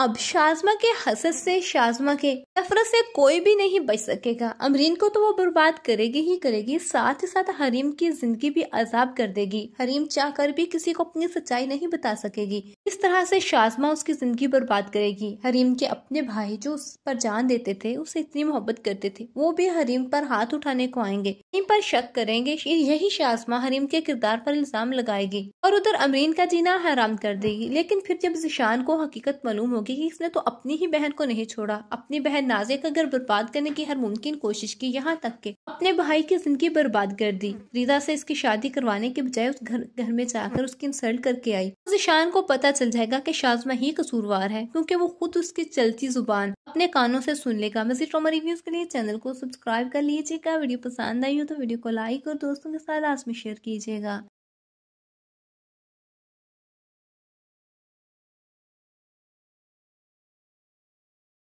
अब शाजमा के हसद से शाजमा के नफरत से कोई भी नहीं बच सकेगा अमरीन को तो वो बर्बाद करेगी ही करेगी साथ ही साथ हरीम की जिंदगी भी आजाब कर देगी हरीम चाहकर भी किसी को अपनी सच्चाई नहीं बता सकेगी इस तरह से शाजमा उसकी जिंदगी बर्बाद करेगी हरीम के अपने भाई जो उस पर जान देते थे उसे इतनी मोहब्बत करते थे वो भी हरीम पर हाथ उठाने को आएंगे हरीम पर शक करेंगे यही शाजमा हरीम के किरदार पर इल्जाम लगाएगी और उधर अमरीन का जीना हराम कर देगी लेकिन फिर जब जिशान को हकीकत मालूम हो होगी कि इसने तो अपनी ही बहन को नहीं छोड़ा अपनी बहन नाजे का घर बर्बाद करने की हर मुमकिन कोशिश की यहाँ तक के अपने भाई की जिंदगी बर्बाद कर दी रीजा से इसकी शादी करवाने के बजाय उस घर घर में जाकर उसकी इंसल्ट करके आई उसे शान को पता चल जाएगा की शाजमा ही कसूरवार है क्यूँकी वो खुद उसकी चलती जुबान अपने कानों से सुन लेगा मजीद ट्रोमा रिव्यूज के लिए चैनल को सब्सक्राइब कर लीजिएगा वीडियो पसंद आई हो तो वीडियो को लाइक और दोस्तों के साथ लाजमी शेयर कीजिएगा